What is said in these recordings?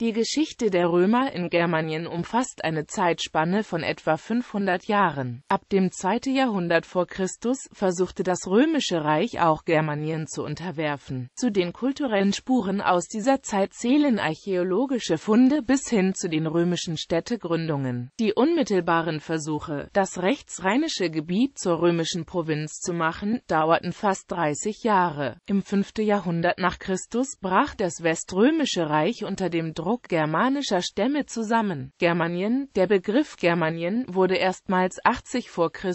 Die Geschichte der Römer in Germanien umfasst eine Zeitspanne von etwa 500 Jahren. Ab dem 2. Jahrhundert vor Christus versuchte das Römische Reich auch Germanien zu unterwerfen. Zu den kulturellen Spuren aus dieser Zeit zählen archäologische Funde bis hin zu den römischen Städtegründungen. Die unmittelbaren Versuche, das rechtsrheinische Gebiet zur römischen Provinz zu machen, dauerten fast 30 Jahre. Im 5. Jahrhundert nach Christus brach das Weströmische Reich unter dem Druck Druck germanischer Stämme zusammen. Germanien Der Begriff Germanien wurde erstmals 80 v. Chr.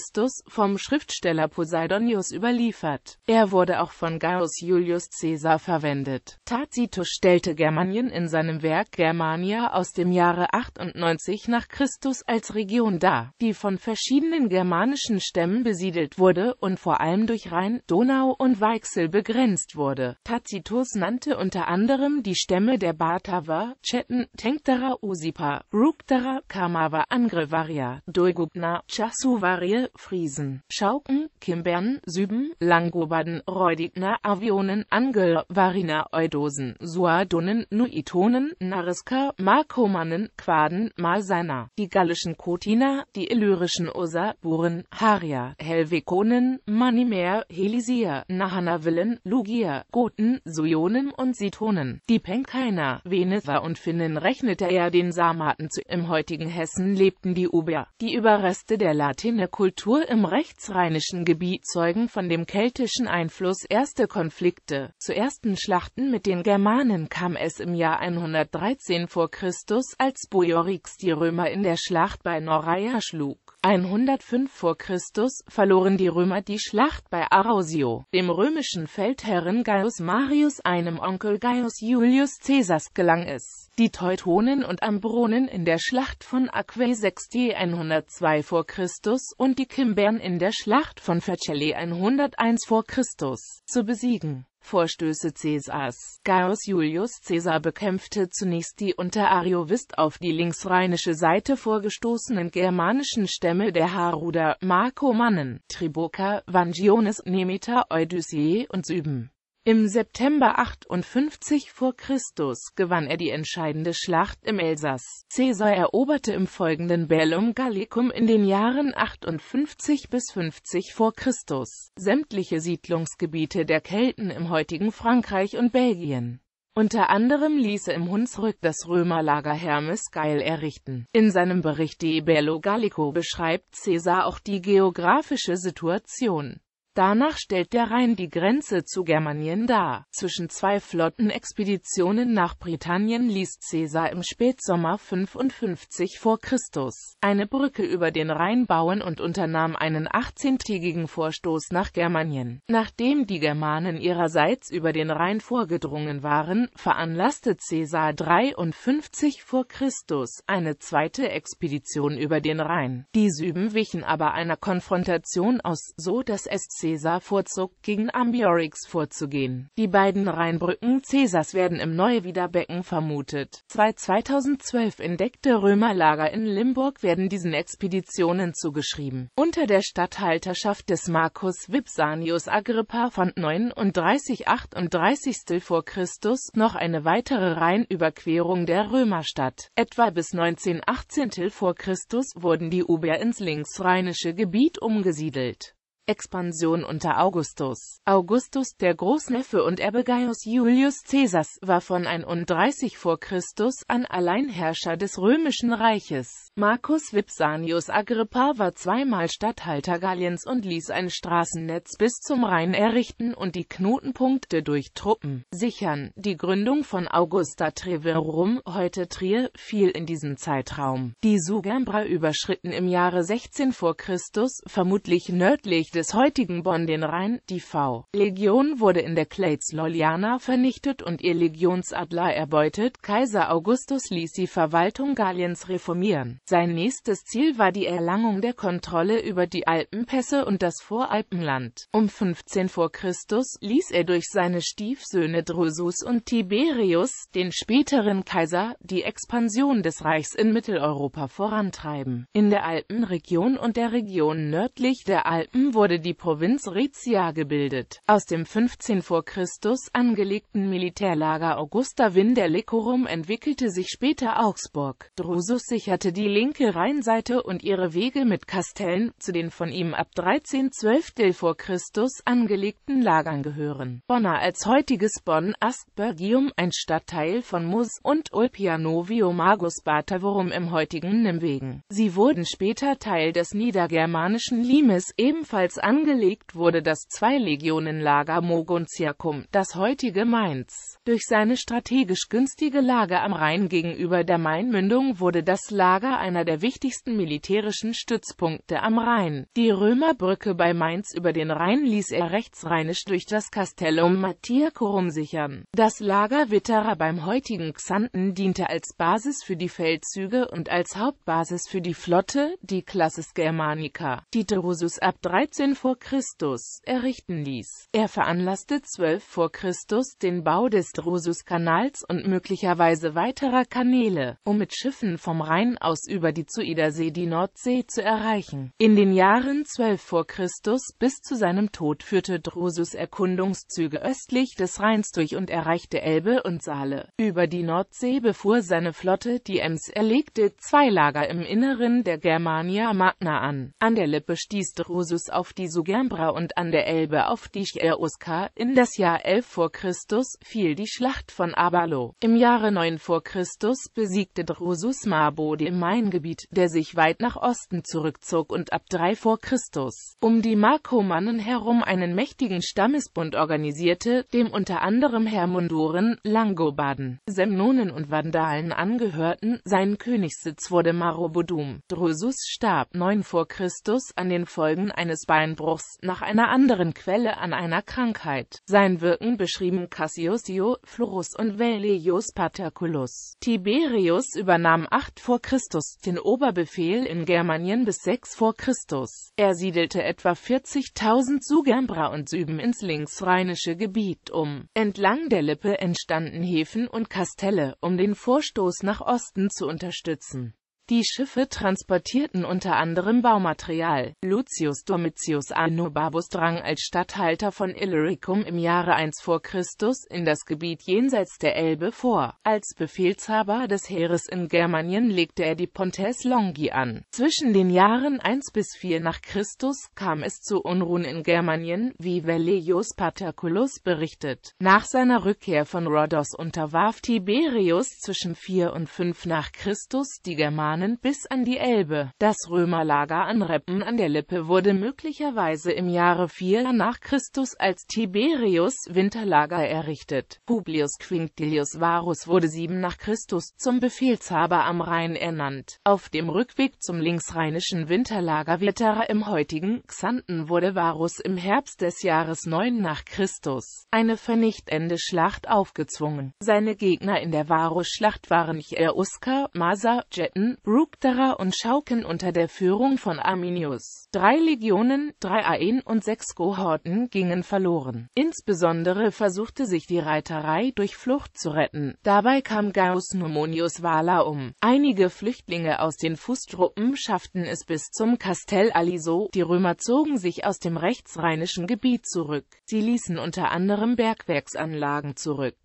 vom Schriftsteller Poseidonius überliefert. Er wurde auch von Gaius Julius Caesar verwendet. Tacitus stellte Germanien in seinem Werk Germania aus dem Jahre 98 nach Christus als Region dar, die von verschiedenen germanischen Stämmen besiedelt wurde und vor allem durch Rhein, Donau und Weichsel begrenzt wurde. Tacitus nannte unter anderem die Stämme der Bataver, Chetan, Tenktara Usipa, Ruktara, Kamava, Angrevaria, Dolgubna, Chasuvarie, Friesen, Schauken, Kimbern, Süben, langobaden, reudigna, Avionen, Angel, Varina, Eudosen, Suadunnen, Nuitonen, Nariska, Markomannen, Quaden, Malseiner, die gallischen Kotiner, die illyrischen Osa, Buren, Haria, Helvekonen, Manimer, Helisier, Nahanavillen, Lugier, Goten, Suionen und Sitonen, die Penkainer, Venever und und Finnen rechnete er den Sarmaten zu. Im heutigen Hessen lebten die Uber. Die Überreste der Latine-Kultur im rechtsrheinischen Gebiet zeugen von dem keltischen Einfluss. Erste Konflikte Zu ersten Schlachten mit den Germanen kam es im Jahr 113 vor Christus, als Boiorix die Römer in der Schlacht bei Noreia schlug. 105 v. Chr. verloren die Römer die Schlacht bei Arausio, dem römischen Feldherren Gaius Marius, einem Onkel Gaius Julius Caesars, gelang es, die Teutonen und Ambronen in der Schlacht von Aquae Sexti 102 v. Chr. und die Kimbern in der Schlacht von Vercelli 101 v. Chr. zu besiegen Vorstöße Cäsars. Gaius Julius Caesar bekämpfte zunächst die unter Ariovist auf die linksrheinische Seite vorgestoßenen germanischen Stämme der Haruder, Mannen, Triboker, Vangiones, Nemeter, Odysseae und Süben. Im September 58 vor Christus gewann er die entscheidende Schlacht im Elsass. Caesar eroberte im folgenden Bellum Gallicum in den Jahren 58 bis 50 vor Christus sämtliche Siedlungsgebiete der Kelten im heutigen Frankreich und Belgien. Unter anderem ließ er im Hunsrück das Römerlager Hermes Geil errichten. In seinem Bericht De Bello Gallico beschreibt Caesar auch die geografische Situation. Danach stellt der Rhein die Grenze zu Germanien dar. Zwischen zwei Flottenexpeditionen nach Britannien ließ Caesar im Spätsommer 55 vor Christus eine Brücke über den Rhein bauen und unternahm einen 18-tägigen Vorstoß nach Germanien. Nachdem die Germanen ihrerseits über den Rhein vorgedrungen waren, veranlasste Caesar 53 vor Christus eine zweite Expedition über den Rhein. Die Süben wichen aber einer Konfrontation aus, so dass es Caesar vorzog, gegen Ambiorix vorzugehen. Die beiden Rheinbrücken Caesars werden im Neuwiederbecken vermutet. Zwei 2012 entdeckte Römerlager in Limburg werden diesen Expeditionen zugeschrieben. Unter der Statthalterschaft des Marcus Vipsanius Agrippa fand 39 38 vor Christus noch eine weitere Rheinüberquerung der Römer statt. Etwa bis 1918 vor Christus wurden die Uber ins linksrheinische Gebiet umgesiedelt. Expansion unter Augustus. Augustus, der Großneffe und Erbe Gaius Julius Caesars, war von 31 vor Christus an Alleinherrscher des Römischen Reiches. Marcus Vipsanius Agrippa war zweimal Statthalter Galliens und ließ ein Straßennetz bis zum Rhein errichten und die Knotenpunkte durch Truppen sichern. Die Gründung von Augusta Treverum, heute Trier, fiel in diesen Zeitraum. Die Sugambrer überschritten im Jahre 16 vor Christus, vermutlich nördlich des heutigen Bonn den Rhein, die V-Legion wurde in der Clates Loliana vernichtet und ihr Legionsadler erbeutet, Kaiser Augustus ließ die Verwaltung Galliens reformieren. Sein nächstes Ziel war die Erlangung der Kontrolle über die Alpenpässe und das Voralpenland. Um 15 vor Christus ließ er durch seine Stiefsöhne Drusus und Tiberius, den späteren Kaiser, die Expansion des Reichs in Mitteleuropa vorantreiben. In der Alpenregion und der Region nördlich der Alpen wurde wurde die Provinz Rhizia gebildet. Aus dem 15 vor Christus angelegten Militärlager Augusta Vindelicorum entwickelte sich später Augsburg. Drusus sicherte die linke Rheinseite und ihre Wege mit Kastellen, zu den von ihm ab 1312 vor Christus angelegten Lagern gehören. Bonner als heutiges Bonn Astbergium, ein Stadtteil von Mus und Ulpianovio Magus Batavorum im heutigen Nimwegen. Sie wurden später Teil des niedergermanischen Limes, ebenfalls Mainz angelegt wurde das Zwei-Legionen-Lager Moguntiacum, das heutige Mainz. Durch seine strategisch günstige Lage am Rhein gegenüber der Mainmündung wurde das Lager einer der wichtigsten militärischen Stützpunkte am Rhein. Die Römerbrücke bei Mainz über den Rhein ließ er rechtsrheinisch durch das Castellum Mattiacorum sichern. Das Lager Witterer beim heutigen Xanten diente als Basis für die Feldzüge und als Hauptbasis für die Flotte, die Classis Germanica. Die Drusus ab 13. 15 vor Christus errichten ließ. Er veranlasste 12 vor Christus den Bau des Drususkanals und möglicherweise weiterer Kanäle, um mit Schiffen vom Rhein aus über die Zuidersee die Nordsee zu erreichen. In den Jahren 12 vor Christus bis zu seinem Tod führte Drusus Erkundungszüge östlich des Rheins durch und erreichte Elbe und Saale. Über die Nordsee befuhr seine Flotte die Ems. erlegte zwei Lager im Inneren der Germania Magna an. An der Lippe stieß Drusus auf auf die Sugambra und an der Elbe auf die Scheruska. In das Jahr 11 vor Christus fiel die Schlacht von Abalo. Im Jahre 9 vor Christus besiegte Drusus Mabo im Maingebiet, der sich weit nach Osten zurückzog und ab 3 vor Christus um die Markomannen herum einen mächtigen Stammesbund organisierte, dem unter anderem Hermunduren, Langobarden, Semnonen und Vandalen angehörten. Sein Königssitz wurde Marobodum. Drusus starb 9 vor Christus an den Folgen eines Beinbruchs nach einer anderen Quelle an einer Krankheit. Sein Wirken beschrieben Cassiusio, Florus und Velius Paterculus. Tiberius übernahm 8 vor Christus den Oberbefehl in Germanien bis 6 vor Christus. Er siedelte etwa 40.000 Sugambrer und Süben ins linksrheinische Gebiet um. Entlang der Lippe entstanden Häfen und Kastelle, um den Vorstoß nach Osten zu unterstützen. Die Schiffe transportierten unter anderem Baumaterial. Lucius Domitius Anobabus drang als Statthalter von Illyricum im Jahre 1 vor Christus in das Gebiet jenseits der Elbe vor. Als Befehlshaber des Heeres in Germanien legte er die Pontes Longi an. Zwischen den Jahren 1 bis 4 nach Christus kam es zu Unruhen in Germanien, wie Velleius Paterculus berichtet. Nach seiner Rückkehr von Rhodos unterwarf Tiberius zwischen 4 und 5 nach Christus die Germanen Bahnen bis an die Elbe. Das Römerlager an Reppen an der Lippe wurde möglicherweise im Jahre 4 nach Christus als Tiberius Winterlager errichtet. Publius Quinctilius Varus wurde 7 nach Christus zum Befehlshaber am Rhein ernannt. Auf dem Rückweg zum linksrheinischen Winterlager Vetera im heutigen Xanten wurde Varus im Herbst des Jahres 9 nach Christus eine vernichtende Schlacht aufgezwungen. Seine Gegner in der Varusschlacht waren Cherusker, Masa, Jetten, Brugderer und Schauken unter der Führung von Arminius. Drei Legionen, drei Aen und sechs Kohorten gingen verloren. Insbesondere versuchte sich die Reiterei durch Flucht zu retten. Dabei kam Gaius Numonius Vala um. Einige Flüchtlinge aus den Fußtruppen schafften es bis zum Castell Aliso. Die Römer zogen sich aus dem rechtsrheinischen Gebiet zurück. Sie ließen unter anderem Bergwerksanlagen zurück.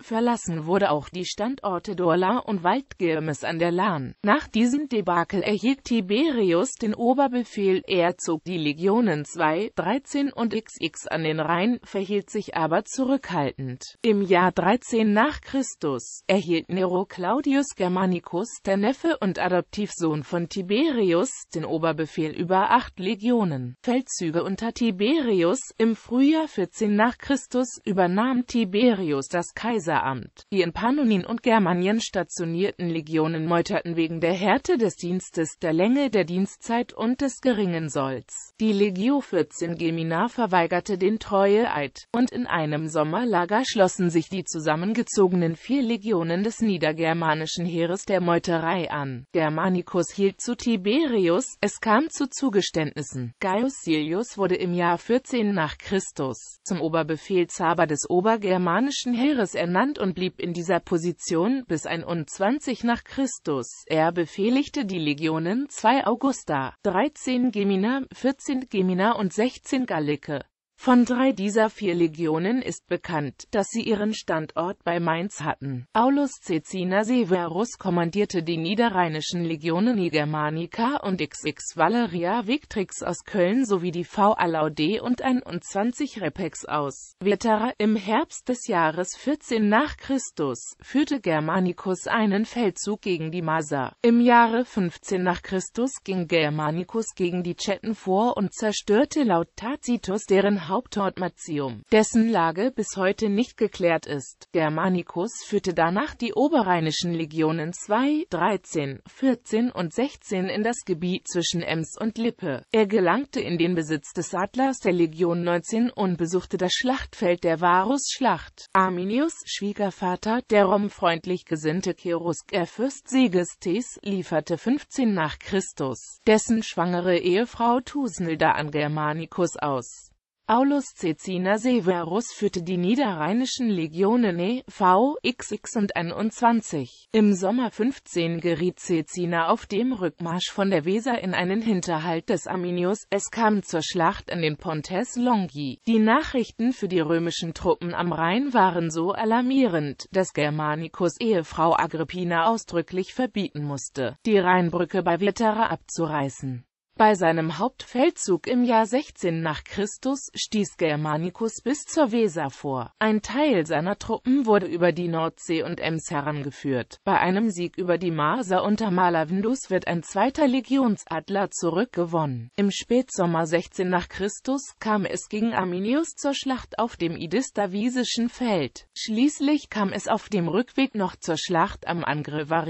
Verlassen wurde auch die Standorte Dorla und Waldgirmes an der Lahn. Nach diesem Debakel erhielt Tiberius den Oberbefehl, er zog die Legionen 2, 13 und XX an den Rhein, verhielt sich aber zurückhaltend. Im Jahr 13 nach Christus erhielt Nero Claudius Germanicus, der Neffe und Adoptivsohn von Tiberius, den Oberbefehl über acht Legionen. Feldzüge unter Tiberius Im Frühjahr 14 nach Christus übernahm Tiberius das Kaiser Kaiser-Amt. Die in Pannonien und Germanien stationierten Legionen meuterten wegen der Härte des Dienstes, der Länge der Dienstzeit und des geringen Solls. Die Legio 14 Gemina verweigerte den Treueeid, und in einem Sommerlager schlossen sich die zusammengezogenen vier Legionen des niedergermanischen Heeres der Meuterei an. Germanicus hielt zu Tiberius, es kam zu Zugeständnissen. Gaius Silius wurde im Jahr 14 nach Christus zum Oberbefehlshaber des obergermanischen Heeres ernannt ernannt und blieb in dieser Position bis 21 nach Christus. Er befehligte die Legionen 2 Augusta, 13 Gemina, 14 Gemina und 16 Gallicae. Von drei dieser vier Legionen ist bekannt, dass sie ihren Standort bei Mainz hatten. Aulus Cecina Severus kommandierte die niederrheinischen Legionen Germanica und XX Valeria Victrix aus Köln sowie die V. Alaude und 21 Repex aus Vetera. Im Herbst des Jahres 14 nach Christus führte Germanicus einen Feldzug gegen die Masa. Im Jahre 15 nach Christus ging Germanicus gegen die Chatten vor und zerstörte laut Tacitus deren Hauptort Martium, dessen Lage bis heute nicht geklärt ist. Germanicus führte danach die oberrheinischen Legionen 2, 13, 14 und 16 in das Gebiet zwischen Ems und Lippe. Er gelangte in den Besitz des Adlers der Legion 19 und besuchte das Schlachtfeld der Varusschlacht. Arminius, Schwiegervater, der romfreundlich gesinnte Cherusker Fürst Segestes, lieferte 15 nach Christus, dessen schwangere Ehefrau Tusnilda an Germanicus aus. Aulus Cecina Severus führte die niederrheinischen Legionen E, V, XX und 21. Im Sommer 15 geriet Cecina auf dem Rückmarsch von der Weser in einen Hinterhalt des Arminius. Es kam zur Schlacht in den Pontes Longi. Die Nachrichten für die römischen Truppen am Rhein waren so alarmierend, dass Germanicus Ehefrau Agrippina ausdrücklich verbieten musste, die Rheinbrücke bei Vetera abzureißen. Bei seinem Hauptfeldzug im Jahr 16 nach Christus stieß Germanicus bis zur Weser vor. Ein Teil seiner Truppen wurde über die Nordsee und Ems herangeführt. Bei einem Sieg über die Marser unter Malavindus wird ein zweiter Legionsadler zurückgewonnen. Im Spätsommer 16 nach Christus kam es gegen Arminius zur Schlacht auf dem Idistavisischen Feld. Schließlich kam es auf dem Rückweg noch zur Schlacht am Angrivar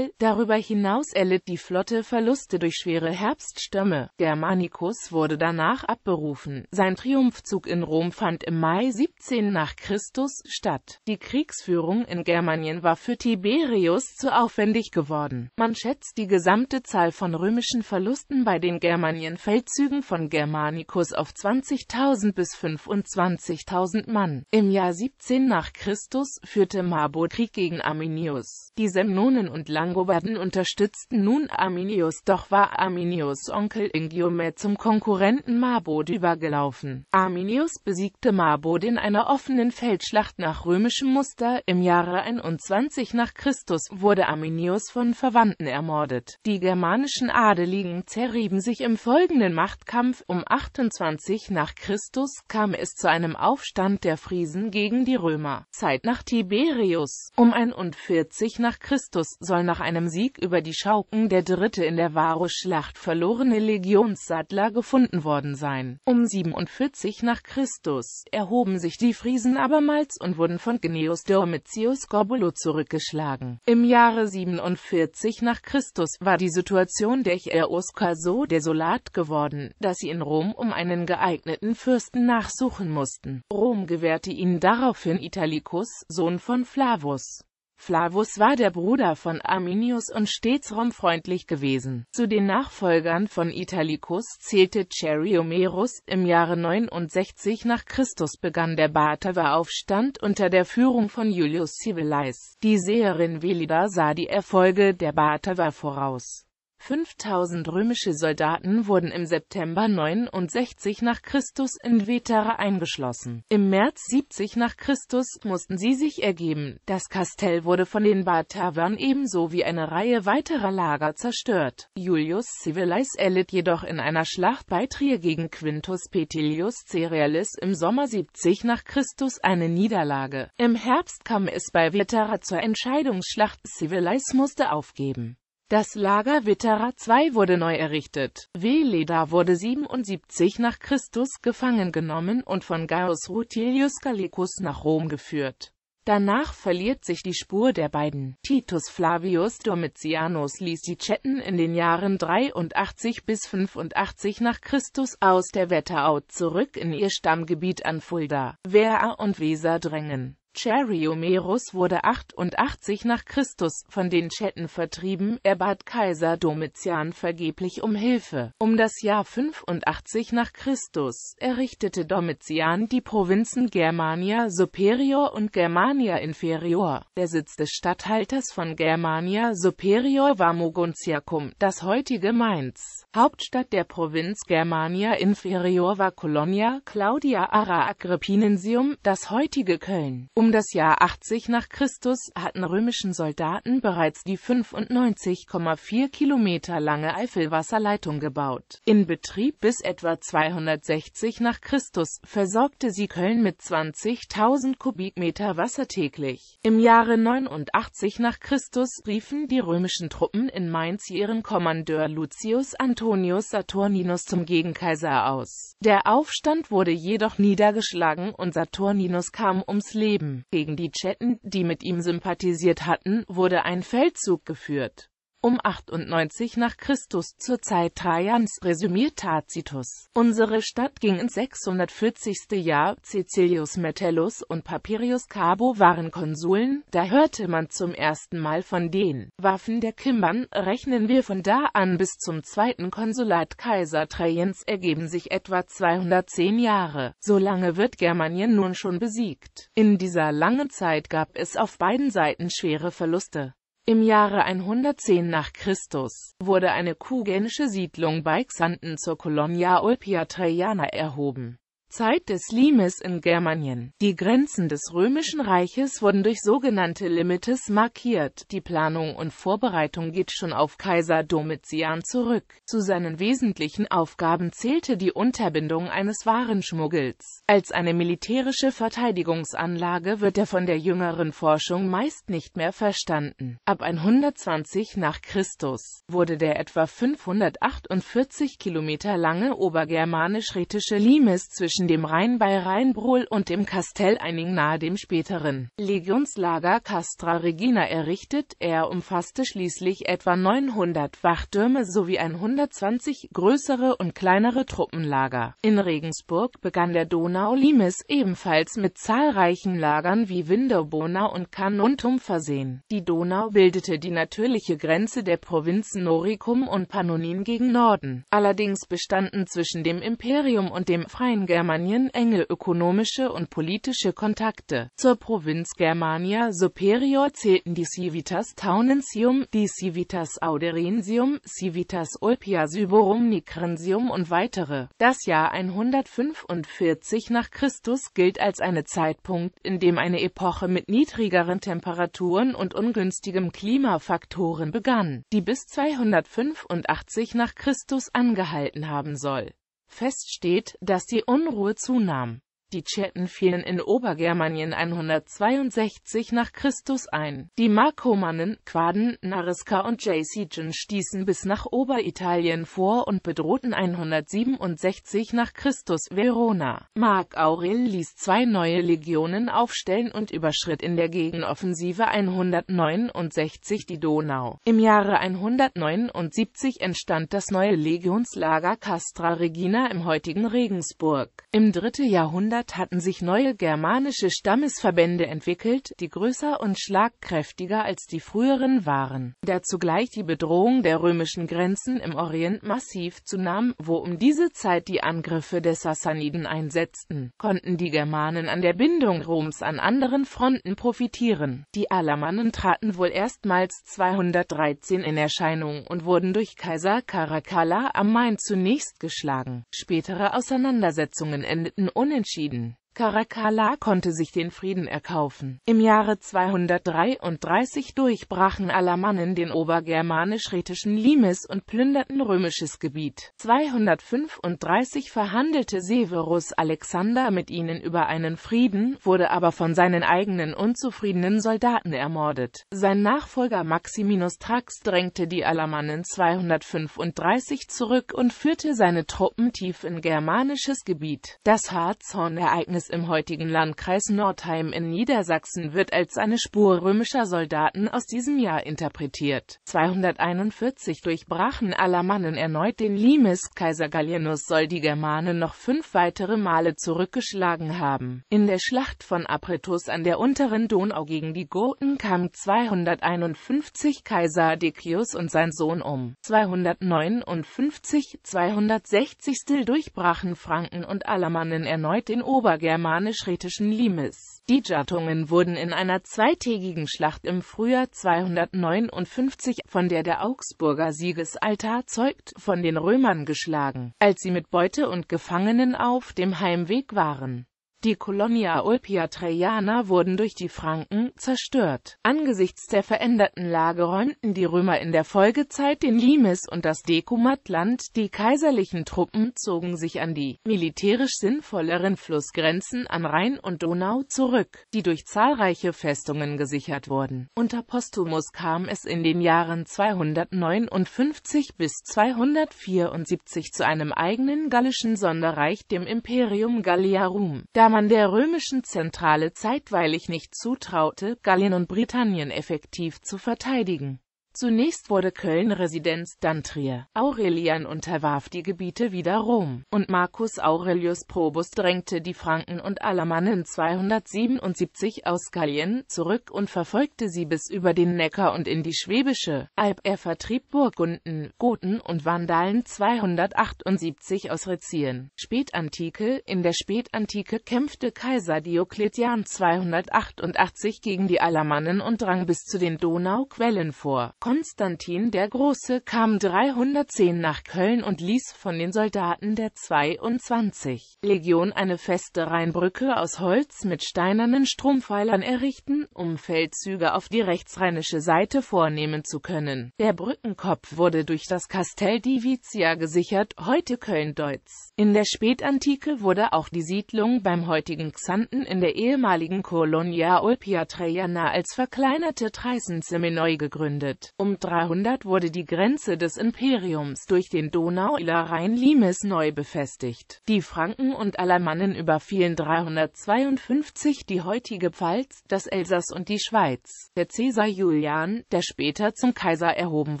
Darüber hinaus erlitt die Flotte Verluste durch schwere Herbststürme Stürme. Germanicus wurde danach abberufen. Sein Triumphzug in Rom fand im Mai 17 nach Christus statt. Die Kriegsführung in Germanien war für Tiberius zu aufwendig geworden. Man schätzt die gesamte Zahl von römischen Verlusten bei den Germanienfeldzügen von Germanicus auf 20.000 bis 25.000 Mann. Im Jahr 17 nach Christus führte Mabo Krieg gegen Arminius. Die Semnonen und Langobarden unterstützten nun Arminius, doch war Arminius' Onkel Onkel Ingiume zum Konkurrenten Marbod übergelaufen. Arminius besiegte Marbod in einer offenen Feldschlacht nach römischem Muster. Im Jahre 21 nach Christus wurde Arminius von Verwandten ermordet. Die germanischen Adeligen zerrieben sich im folgenden Machtkampf. Um 28 nach Christus kam es zu einem Aufstand der Friesen gegen die Römer. Zeit nach Tiberius. Um 41 nach Christus soll nach einem Sieg über die Schauken der Dritte in der Varusschlacht verloren geborene Legionssatteler gefunden worden sein. Um 47 nach Christus erhoben sich die Friesen abermals und wurden von Gneus Domitius Corbulo zurückgeschlagen. Im Jahre 47 nach Christus war die Situation der Cherusca so desolat geworden, dass sie in Rom um einen geeigneten Fürsten nachsuchen mussten. Rom gewährte ihnen daraufhin Italicus, Sohn von Flavus. Flavus war der Bruder von Arminius und stets romfreundlich gewesen. Zu den Nachfolgern von Italicus zählte Cheriomerus. Im Jahre 69 nach Christus begann der Bataveraufstand unter der Führung von Julius Civilis. Die Seherin Velida sah die Erfolge der Bataver voraus 5000 römische Soldaten wurden im September 69 nach Christus in Vetera eingeschlossen. Im März 70 nach Christus mussten sie sich ergeben. Das Kastell wurde von den Batavern ebenso wie eine Reihe weiterer Lager zerstört. Julius Civilis erlitt jedoch in einer Schlacht bei Trier gegen Quintus Petilius Cerealis im Sommer 70 nach Christus eine Niederlage. Im Herbst kam es bei Vetera zur Entscheidungsschlacht. Civilis musste aufgeben. Das Lager Wittera II wurde neu errichtet. Veleda wurde 77 nach Christus gefangen genommen und von Gaius Rutilius Gallicus nach Rom geführt. Danach verliert sich die Spur der beiden. Titus Flavius Domitianus ließ die Chatten in den Jahren 83 bis 85 nach Christus aus der Wetterau zurück in ihr Stammgebiet an Fulda, Wear und Weser drängen Cheriomerus wurde 88 nach Christus von den Chatten vertrieben, er bat Kaiser Domitian vergeblich um Hilfe. Um das Jahr 85 nach Christus errichtete Domitian die Provinzen Germania Superior und Germania Inferior. Der Sitz des Statthalters von Germania Superior war Moguntiacum, das heutige Mainz. Hauptstadt der Provinz Germania Inferior war Colonia Claudia Ara Agrippinensium, das heutige Köln. Um um das Jahr 80 nach Christus hatten römischen Soldaten bereits die 95,4 Kilometer lange Eifelwasserleitung gebaut. In Betrieb bis etwa 260 nach Christus versorgte sie Köln mit 20.000 Kubikmeter Wasser täglich. Im Jahre 89 nach Christus riefen die römischen Truppen in Mainz ihren Kommandeur Lucius Antonius Saturninus zum Gegenkaiser aus. Der Aufstand wurde jedoch niedergeschlagen und Saturninus kam ums Leben. Gegen die Chatten, die mit ihm sympathisiert hatten, wurde ein Feldzug geführt um 98 nach Christus zur Zeit Trajans, resümiert Tacitus. Unsere Stadt ging ins 640. Jahr, Cecilius Metellus und Papirius Cabo waren Konsuln, da hörte man zum ersten Mal von den Waffen der Kimbern, rechnen wir von da an bis zum zweiten Konsulat Kaiser Trajans ergeben sich etwa 210 Jahre, so lange wird Germanien nun schon besiegt. In dieser langen Zeit gab es auf beiden Seiten schwere Verluste. Im Jahre 110 nach Christus wurde eine kugänische Siedlung bei Xanten zur Colonia Ulpia Traiana erhoben Zeit des Limes in Germanien. Die Grenzen des Römischen Reiches wurden durch sogenannte Limites markiert. Die Planung und Vorbereitung geht schon auf Kaiser Domitian zurück. Zu seinen wesentlichen Aufgaben zählte die Unterbindung eines Warenschmuggels. Als eine militärische Verteidigungsanlage wird er von der jüngeren Forschung meist nicht mehr verstanden. Ab 120 nach Christus wurde der etwa 548 Kilometer lange obergermanisch-rätische Limes zwischen zwischen dem Rhein bei Rheinbrohl und dem Kastell Eining nahe dem späteren Legionslager Castra Regina errichtet. Er umfasste schließlich etwa 900 Wachtürme sowie 120 größere und kleinere Truppenlager. In Regensburg begann der Donau-Limes ebenfalls mit zahlreichen Lagern wie Winderbona und Carnuntum versehen. Die Donau bildete die natürliche Grenze der Provinzen Noricum und Pannonien gegen Norden. Allerdings bestanden zwischen dem Imperium und dem freien Germanien Spanien enge ökonomische und politische Kontakte. Zur Provinz Germania Superior zählten die Civitas Taunensium, die Civitas Auderensium, Civitas Ulpia Syborum Nicrensium und weitere. Das Jahr 145 nach Christus gilt als ein Zeitpunkt, in dem eine Epoche mit niedrigeren Temperaturen und ungünstigem Klimafaktoren begann, die bis 285 nach Christus angehalten haben soll Fest steht, dass die Unruhe zunahm die Tschechen fielen in Obergermanien 162 nach Christus ein. Die Markomannen, Quaden, Nariska und Jason stießen bis nach Oberitalien vor und bedrohten 167 nach Christus Verona. Mark Aurel ließ zwei neue Legionen aufstellen und überschritt in der Gegenoffensive 169 die Donau. Im Jahre 179 entstand das neue Legionslager Castra Regina im heutigen Regensburg. Im dritten Jahrhundert Stadt hatten sich neue germanische Stammesverbände entwickelt, die größer und schlagkräftiger als die früheren waren, da zugleich die Bedrohung der römischen Grenzen im Orient massiv zunahm, wo um diese Zeit die Angriffe der Sassaniden einsetzten, konnten die Germanen an der Bindung Roms an anderen Fronten profitieren. Die Alamannen traten wohl erstmals 213 in Erscheinung und wurden durch Kaiser Caracalla am Main zunächst geschlagen. Spätere Auseinandersetzungen endeten unentschieden Eden. Caracalla konnte sich den Frieden erkaufen. Im Jahre 233 durchbrachen Alamannen den obergermanisch-rätischen Limes und plünderten römisches Gebiet. 235 verhandelte Severus Alexander mit ihnen über einen Frieden, wurde aber von seinen eigenen unzufriedenen Soldaten ermordet. Sein Nachfolger Maximinus Trax drängte die Alamannen 235 zurück und führte seine Truppen tief in germanisches Gebiet. Das Harzhorn-Ereignis Kirches im heutigen Landkreis Nordheim in Niedersachsen wird als eine Spur römischer Soldaten aus diesem Jahr interpretiert. 241 durchbrachen Alamannen erneut den Limes. Kaiser Gallienus soll die Germanen noch fünf weitere Male zurückgeschlagen haben. In der Schlacht von Apretus an der unteren Donau gegen die Goten kamen 251 Kaiser Decius und sein Sohn um. 259, 260 durchbrachen Franken und Alamannen erneut den Obergermanen germanisch-rätischen Limes. Die Jattungen wurden in einer zweitägigen Schlacht im Frühjahr 259, von der der Augsburger Siegesaltar zeugt, von den Römern geschlagen, als sie mit Beute und Gefangenen auf dem Heimweg waren die Colonia Ulpia Traiana wurden durch die Franken zerstört. Angesichts der veränderten Lage räumten die Römer in der Folgezeit den Limes und das Dekumatland. die kaiserlichen Truppen zogen sich an die militärisch sinnvolleren Flussgrenzen an Rhein und Donau zurück, die durch zahlreiche Festungen gesichert wurden. Unter Postumus kam es in den Jahren 259 bis 274 zu einem eigenen gallischen Sonderreich, dem Imperium Galliarum. Damals man der römischen Zentrale zeitweilig nicht zutraute, Gallien und Britannien effektiv zu verteidigen Zunächst wurde Köln Residenz, dann Trier. Aurelian unterwarf die Gebiete wieder Rom, und Marcus Aurelius Probus drängte die Franken und Alamannen 277 aus Gallien zurück und verfolgte sie bis über den Neckar und in die Schwäbische Alb. Er vertrieb Burgunden, Goten und Vandalen 278 aus Rezien. Spätantike In der Spätantike kämpfte Kaiser Diokletian 288 gegen die Alamannen und drang bis zu den Donauquellen vor Konstantin der Große kam 310 nach Köln und ließ von den Soldaten der 22. Legion eine feste Rheinbrücke aus Holz mit steinernen Strompfeilern errichten, um Feldzüge auf die rechtsrheinische Seite vornehmen zu können. Der Brückenkopf wurde durch das Kastel Divizia gesichert, heute Köln-Deutz. In der Spätantike wurde auch die Siedlung beim heutigen Xanten in der ehemaligen Colonia Ulpia Traiana als verkleinerte Treisense neu gegründet. Um 300 wurde die Grenze des Imperiums durch den donau iller Rhein Limes neu befestigt. Die Franken und Alamannen überfielen 352 die heutige Pfalz, das Elsass und die Schweiz. Der Caesar Julian, der später zum Kaiser erhoben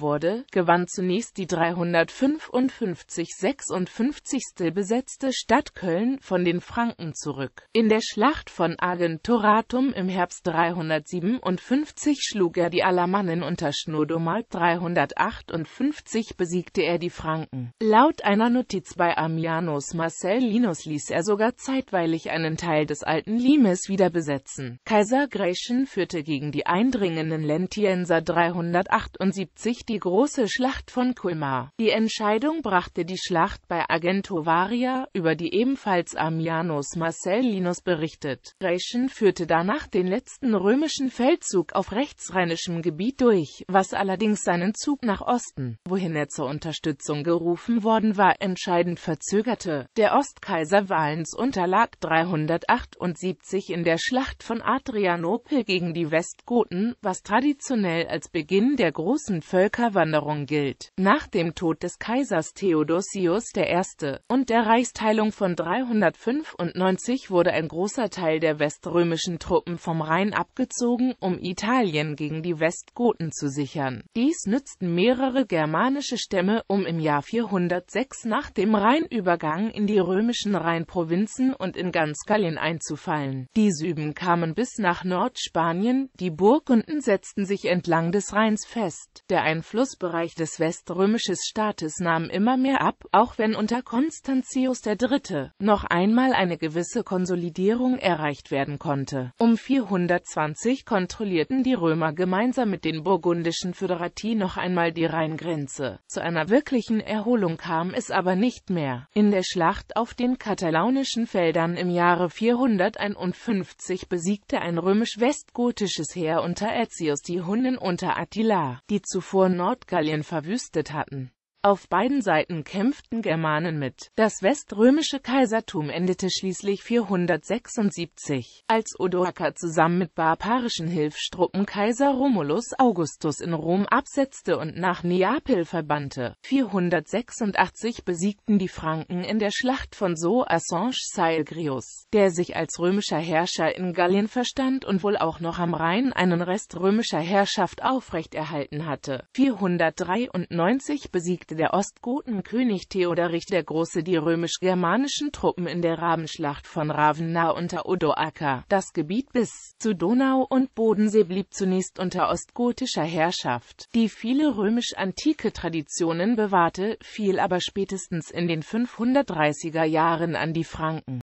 wurde, gewann zunächst die 355-56. besetzte Stadt Köln von den Franken zurück. In der Schlacht von Agentoratum im Herbst 357 schlug er die Alamannen unter Schnur Hlodomalt 358 besiegte er die Franken. Laut einer Notiz bei Ammianus Marcellinus ließ er sogar zeitweilig einen Teil des alten Limes wieder besetzen. Kaiser Gratian führte gegen die eindringenden Lentienser 378 die große Schlacht von Colmar. Die Entscheidung brachte die Schlacht bei Agentovaria, über die ebenfalls Ammianus Marcellinus berichtet. Gratian führte danach den letzten römischen Feldzug auf rechtsrheinischem Gebiet durch, was allerdings seinen Zug nach Osten, wohin er zur Unterstützung gerufen worden war, entscheidend verzögerte. Der Ostkaiser Walens unterlag 378 in der Schlacht von Adrianopel gegen die Westgoten, was traditionell als Beginn der großen Völkerwanderung gilt. Nach dem Tod des Kaisers Theodosius I. und der Reichsteilung von 395 wurde ein großer Teil der weströmischen Truppen vom Rhein abgezogen, um Italien gegen die Westgoten zu sichern. Ländern. Dies nützten mehrere germanische Stämme, um im Jahr 406 nach dem Rheinübergang in die römischen Rheinprovinzen und in ganz Gallien einzufallen. Die Süben kamen bis nach Nordspanien, die Burgunden setzten sich entlang des Rheins fest. Der Einflussbereich des weströmischen Staates nahm immer mehr ab, auch wenn unter Konstantius III. noch einmal eine gewisse Konsolidierung erreicht werden konnte. Um 420 kontrollierten die Römer gemeinsam mit den burgundischen Föderati noch einmal die Rheingrenze. Zu einer wirklichen Erholung kam es aber nicht mehr. In der Schlacht auf den katalaunischen Feldern im Jahre 451 besiegte ein römisch-westgotisches Heer unter Äthius die Hunden unter Attila, die zuvor Nordgallien verwüstet hatten. Auf beiden Seiten kämpften Germanen mit. Das weströmische Kaisertum endete schließlich 476, als Odoacer zusammen mit barbarischen Hilfstruppen Kaiser Romulus Augustus in Rom absetzte und nach Neapel verbannte. 486 besiegten die Franken in der Schlacht von So Assange Salgrius, der sich als römischer Herrscher in Gallien verstand und wohl auch noch am Rhein einen Rest römischer Herrschaft aufrechterhalten hatte. 493 besiegten der Ostgoten König Theoderich der Große die römisch-germanischen Truppen in der Rabenschlacht von Ravenna unter Odoaker. Das Gebiet bis zu Donau und Bodensee blieb zunächst unter ostgotischer Herrschaft, die viele römisch-antike Traditionen bewahrte, fiel aber spätestens in den 530er Jahren an die Franken